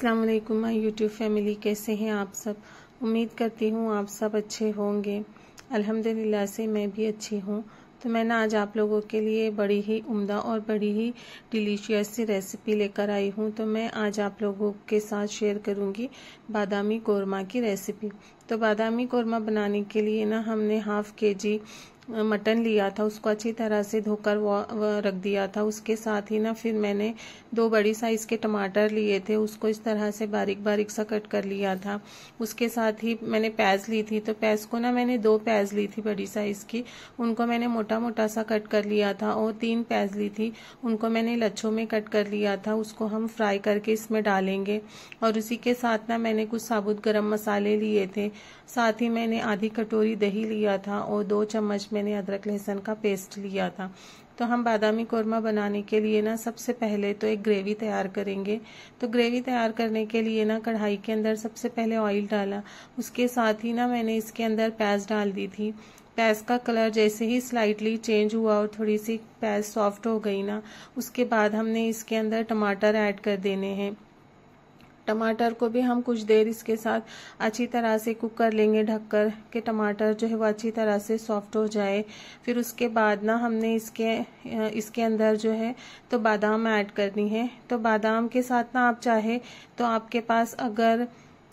अस्सलाम वालेकुम my YouTube family कैसे हैं आप सब उम्मीद करती हूँ आप सब अच्छे होंगे अल्हम्दुलिल्लाह से मैं भी अच्छी हूँ तो मैंने आज आप लोगों के लिए बड़ी ही उम्दा और बड़ी ही डिलीशियस सी रेसिपी लेकर आई हूँ तो मैं आज आप लोगों के साथ शेयर करूँगी बादामी कौरमा की रेसिपी तो बादामी कौरमा बनाने के लिए ना हमने हाफ़ के जी मटन लिया था उसको अच्छी तरह से धोकर रख दिया था उसके साथ ही ना फिर मैंने दो बड़ी साइज़ के टमाटर लिए थे उसको इस तरह से बारीक बारीक सा कट कर लिया था उसके साथ ही मैंने प्याज ली थी तो प्याज को ना मैंने दो प्याज ली थी बड़ी साइज़ की उनको मैंने मोटा मोटा सा कट कर लिया था और तीन प्याज ली थी उनको मैंने लच्छों में कट कर लिया था उसको हम फ्राई करके इसमें डालेंगे और उसी के साथ ना मैंने कुछ साबुत गर्म मसाले लिए थे साथ ही मैंने आधी कटोरी दही लिया था और दो चम्मच में मैंने अदरक लहसुन का पेस्ट लिया था तो हम बादामी कौरमा बनाने के लिए ना सबसे पहले तो एक ग्रेवी तैयार करेंगे तो ग्रेवी तैयार करने के लिए ना कढ़ाई के अंदर सबसे पहले ऑयल डाला उसके साथ ही ना मैंने इसके अंदर प्याज डाल दी थी प्याज का कलर जैसे ही स्लाइटली चेंज हुआ और थोड़ी सी प्याज सॉफ्ट हो गई ना उसके बाद हमने इसके अंदर टमाटर ऐड कर देने हैं टमाटर को भी हम कुछ देर इसके साथ अच्छी तरह से कुक कर लेंगे ढक कर के टमाटर जो है वो अच्छी तरह से सॉफ्ट हो जाए फिर उसके बाद ना हमने इसके इसके अंदर जो है तो बादाम ऐड करनी है तो बादाम के साथ ना आप चाहे तो आपके पास अगर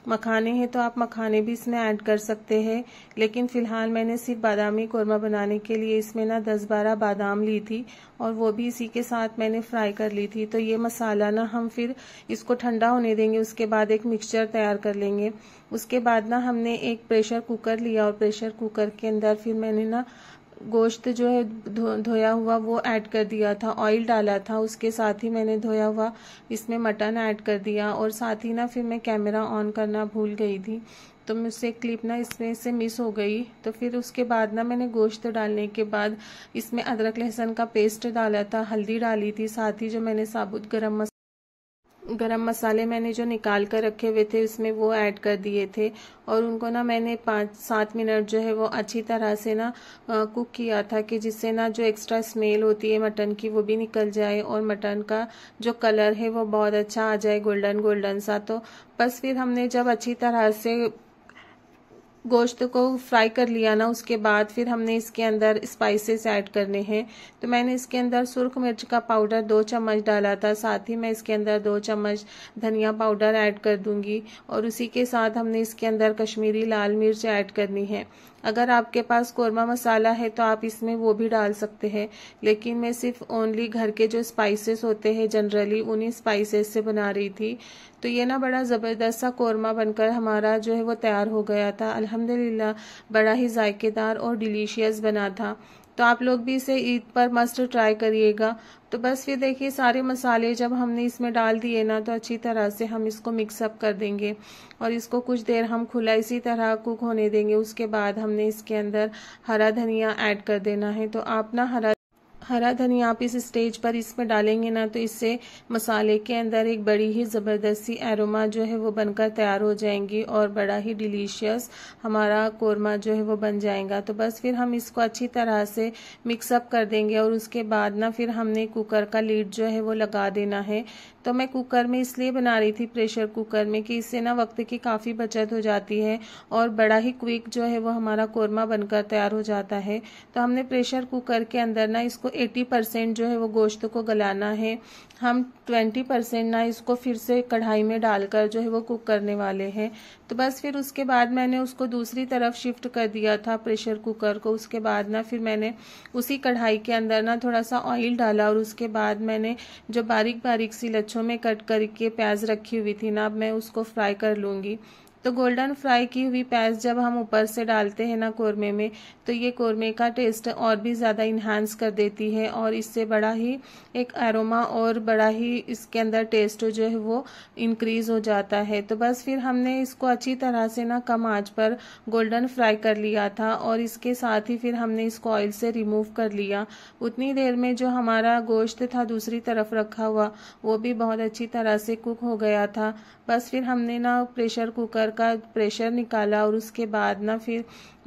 मखाने हैं तो आप मखाने भी इसमें ऐड कर सकते हैं लेकिन फ़िलहाल मैंने सिर्फ बादामी कौरमा बनाने के लिए इसमें ना दस बारह बादाम ली थी और वो भी इसी के साथ मैंने फ्राई कर ली थी तो ये मसाला ना हम फिर इसको ठंडा होने देंगे उसके बाद एक मिक्सचर तैयार कर लेंगे उसके बाद ना हमने एक प्रेशर कुकर लिया और प्रेशर कुकर के अंदर फिर मैंने ना गोश्त जो है धो, धोया हुआ वो ऐड कर दिया था ऑयल डाला था उसके साथ ही मैंने धोया हुआ इसमें मटन ऐड कर दिया और साथ ही ना फिर मैं कैमरा ऑन करना भूल गई थी तो मुझसे क्लिप ना इसमें से मिस हो गई तो फिर उसके बाद ना मैंने गोश्त डालने के बाद इसमें अदरक लहसुन का पेस्ट डाला था हल्दी डाली थी साथ ही जो मैंने साबुत गर्म मसाला गरम मसाले मैंने जो निकाल कर रखे हुए थे उसमें वो ऐड कर दिए थे और उनको ना मैंने पाँच सात मिनट जो है वो अच्छी तरह से ना कुक किया था कि जिससे ना जो एक्स्ट्रा स्मेल होती है मटन की वो भी निकल जाए और मटन का जो कलर है वो बहुत अच्छा आ जाए गोल्डन गोल्डन सा तो बस फिर हमने जब अच्छी तरह से गोश्त को फ्राई कर लिया ना उसके बाद फिर हमने इसके अंदर स्पाइसेस ऐड करने हैं तो मैंने इसके अंदर सुरख मिर्च का पाउडर दो चम्मच डाला था साथ ही मैं इसके अंदर दो चम्मच धनिया पाउडर ऐड कर दूंगी और उसी के साथ हमने इसके अंदर कश्मीरी लाल मिर्च ऐड करनी है अगर आपके पास कौरमा मसाला है तो आप इसमें वो भी डाल सकते हैं लेकिन मैं सिर्फ ओनली घर के जो स्पाइसेस होते हैं जनरली उन्हीं स्पाइसेस से बना रही थी तो ये ना बड़ा ज़बरदस्त सा कौरमा बनकर हमारा जो है वो तैयार हो गया था अल्हम्दुलिल्लाह बड़ा ही जायकेदार और डिलीशियस बना था तो आप लोग भी इसे ईद पर मस्ट ट्राई करिएगा तो बस फिर देखिए सारे मसाले जब हमने इसमें डाल दिए ना तो अच्छी तरह से हम इसको मिक्सअप कर देंगे और इसको कुछ देर हम खुला इसी तरह कुक होने देंगे उसके बाद हमने इसके अंदर हरा धनिया ऐड कर देना है तो आप ना हरा हरा धनिया आप इस स्टेज पर इसमें डालेंगे ना तो इससे मसाले के अंदर एक बड़ी ही ज़बरदस्ती एरोमा जो है वो बनकर तैयार हो जाएंगी और बड़ा ही डिलीशियस हमारा कोरमा जो है वो बन जाएगा तो बस फिर हम इसको अच्छी तरह से मिक्सअप कर देंगे और उसके बाद ना फिर हमने कुकर का लीड जो है वो लगा देना है तो मैं कुकर में इसलिए बना रही थी प्रेशर कुकर में कि इससे ना वक्त की काफ़ी बचत हो जाती है और बड़ा ही क्विक जो है वो हमारा कोरमा बनकर तैयार हो जाता है तो हमने प्रेशर कुकर के अंदर ना इसको 80 परसेंट जो है वो गोश्त को गलाना है हम 20 परसेंट ना इसको फिर से कढ़ाई में डालकर जो है वो कुक करने वाले हैं तो बस फिर उसके बाद मैंने उसको दूसरी तरफ शिफ्ट कर दिया था प्रेशर कुकर को उसके बाद ना फिर मैंने उसी कढ़ाई के अंदर ना थोड़ा सा ऑयल डाला और उसके बाद मैंने जो बारीक बारीक सी लच्छों में कट करके प्याज रखी हुई थी ना अब मैं उसको फ्राई कर लूँगी तो गोल्डन फ्राई की हुई प्याज जब हम ऊपर से डालते हैं ना कौरमे में तो ये कौरमे का टेस्ट और भी ज़्यादा इन्हांस कर देती है और इससे बड़ा ही एक अरोमा और बड़ा ही इसके अंदर टेस्ट जो है वो इनक्रीज़ हो जाता है तो बस फिर हमने इसको अच्छी तरह से ना कम आँच पर गोल्डन फ्राई कर लिया था और इसके साथ ही फिर हमने इसको ऑयल से रिमूव कर लिया उतनी देर में जो हमारा गोश्त था दूसरी तरफ रखा हुआ वो भी बहुत अच्छी तरह से कुक हो गया था बस फिर हमने ना प्रेशर कुकर का प्रेशर निकाला और उसके बाद ना फिर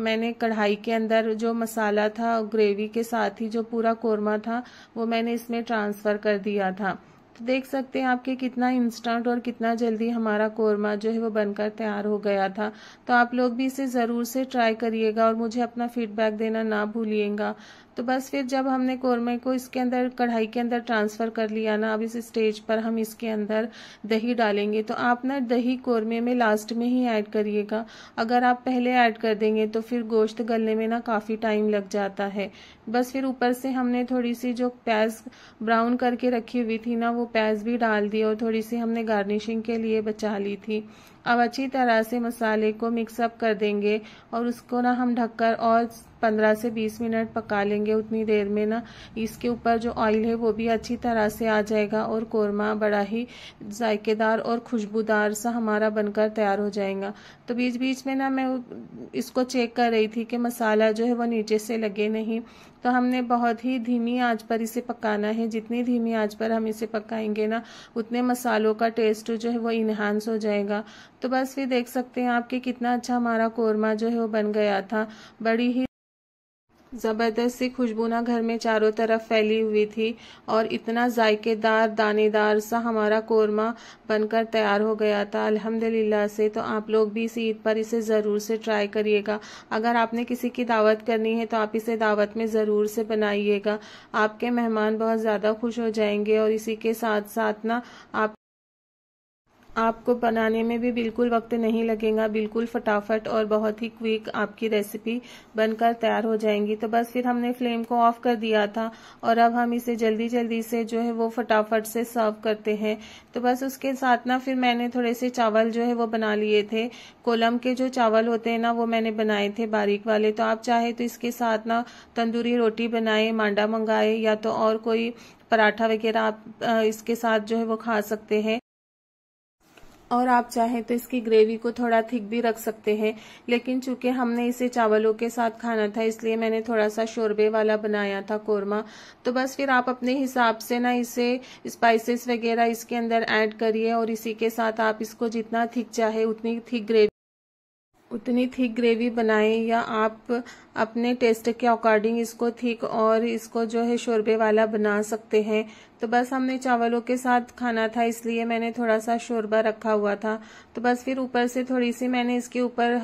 मैंने कढ़ाई के अंदर जो मसाला था ग्रेवी के साथ ही जो पूरा कोरमा था वो मैंने इसमें ट्रांसफ़र कर दिया था तो देख सकते हैं आपके कितना इंस्टेंट और कितना जल्दी हमारा कोरमा जो है वो बनकर तैयार हो गया था तो आप लोग भी इसे ज़रूर से ट्राई करिएगा और मुझे अपना फीडबैक देना ना भूलिएगा तो बस फिर जब हमने कोरमे को इसके अंदर कढ़ाई के अंदर ट्रांसफ़र कर लिया ना अब इस स्टेज पर हम इसके अंदर दही डालेंगे तो आप ना दही कोरमे में लास्ट में ही ऐड करिएगा अगर आप पहले ऐड कर देंगे तो फिर गोश्त गलने में ना काफ़ी टाइम लग जाता है बस फिर ऊपर से हमने थोड़ी सी जो प्याज ब्राउन करके रखी हुई थी ना वो प्याज भी डाल दी और थोड़ी सी हमने गार्निशिंग के लिए बचा ली थी अब अच्छी तरह से मसाले को मिक्सअप कर देंगे और उसको ना हम ढककर और 15 से 20 मिनट पका लेंगे उतनी देर में ना इसके ऊपर जो ऑयल है वो भी अच्छी तरह से आ जाएगा और कोरमा बड़ा ही जायकेदार और खुशबूदार सा हमारा बनकर तैयार हो जाएगा तो बीच बीच में ना मैं इसको चेक कर रही थी कि मसाला जो है वो नीचे से लगे नहीं तो हमने बहुत ही धीमी आंच पर इसे पकाना है जितनी धीमी आंच पर हम इसे पकाएंगे ना उतने मसालों का टेस्ट जो है वो इन्हांस हो जाएगा तो बस ये देख सकते हैं आपके कितना अच्छा हमारा कोरमा जो है वो बन गया था बड़ी ही ज़बरदस्त सी खुशबू ना घर में चारों तरफ फैली हुई थी और इतना जायकेदार दानेदार सा हमारा कोरमा बनकर तैयार हो गया था अल्हम्दुलिल्लाह से तो आप लोग भी इस ईद पर इसे ज़रूर से ट्राई करिएगा अगर आपने किसी की दावत करनी है तो आप इसे दावत में ज़रूर से बनाइएगा आपके मेहमान बहुत ज़्यादा खुश हो जाएंगे और इसी के साथ साथ ना आप आपको बनाने में भी बिल्कुल वक्त नहीं लगेगा बिल्कुल फटाफट और बहुत ही क्विक आपकी रेसिपी बनकर तैयार हो जाएंगी तो बस फिर हमने फ्लेम को ऑफ कर दिया था और अब हम इसे जल्दी जल्दी से जो है वो फटाफट से सर्व करते हैं तो बस उसके साथ ना फिर मैंने थोड़े से चावल जो है वो बना लिए थे कोलम के जो चावल होते हैं ना वो मैंने बनाए थे बारीक वाले तो आप चाहे तो इसके साथ ना तंदूरी रोटी बनाए मांडा मंगाए या तो और कोई पराठा वगैरह आप इसके साथ जो है वो खा सकते हैं और आप चाहें तो इसकी ग्रेवी को थोड़ा थिक भी रख सकते हैं लेकिन चूंकि हमने इसे चावलों के साथ खाना था इसलिए मैंने थोड़ा सा शोरबे वाला बनाया था कोरमा तो बस फिर आप अपने हिसाब से ना इसे स्पाइसेस वगैरह इसके अंदर ऐड करिए और इसी के साथ आप इसको जितना थिक चाहे उतनी थिक ग्रेवी उतनी थिक ग्रेवी बनाएं या आप अपने टेस्ट के अकॉर्डिंग इसको थिक और इसको जो है शोरबे वाला बना सकते हैं तो बस हमने चावलों के साथ खाना था इसलिए मैंने थोड़ा सा शोरबा रखा हुआ था तो बस फिर ऊपर से थोड़ी सी मैंने इसके ऊपर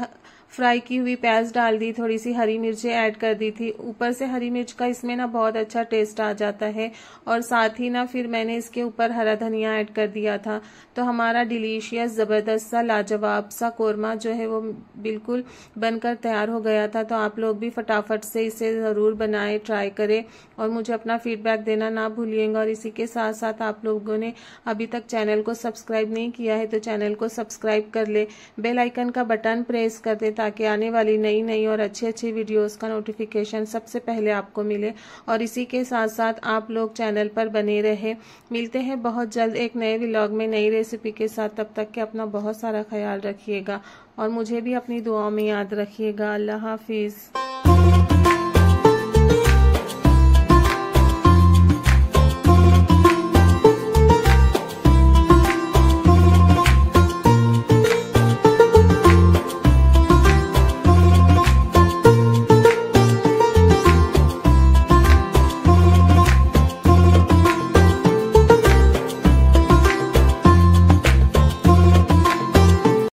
फ्राई की हुई प्याज डाल दी थोड़ी सी हरी मिर्चें ऐड कर दी थी ऊपर से हरी मिर्च का इसमें ना बहुत अच्छा टेस्ट आ जाता है और साथ ही ना फिर मैंने इसके ऊपर हरा धनिया ऐड कर दिया था तो हमारा डिलीशियस ज़बरदस्त सा लाजवाब सा कोरमा जो है वो बिल्कुल बनकर तैयार हो गया था तो आप लोग भी फटाफट से इसे ज़रूर बनाएं ट्राई करें और मुझे अपना फीडबैक देना ना भूलिएगा और इसी के साथ साथ आप लोगों ने अभी तक चैनल को सब्सक्राइब नहीं किया है तो चैनल को सब्सक्राइब कर ले बेलाइकन का बटन प्रेस कर दे ताकि आने वाली नई नई और अच्छी अच्छी वीडियोस का नोटिफिकेशन सबसे पहले आपको मिले और इसी के साथ साथ आप लोग चैनल पर बने रहे मिलते हैं बहुत जल्द एक नए व्लॉग में नई रेसिपी के साथ तब तक के अपना बहुत सारा ख्याल रखिएगा और मुझे भी अपनी दुआओं में याद रखिएगा अल्लाह हाफिज़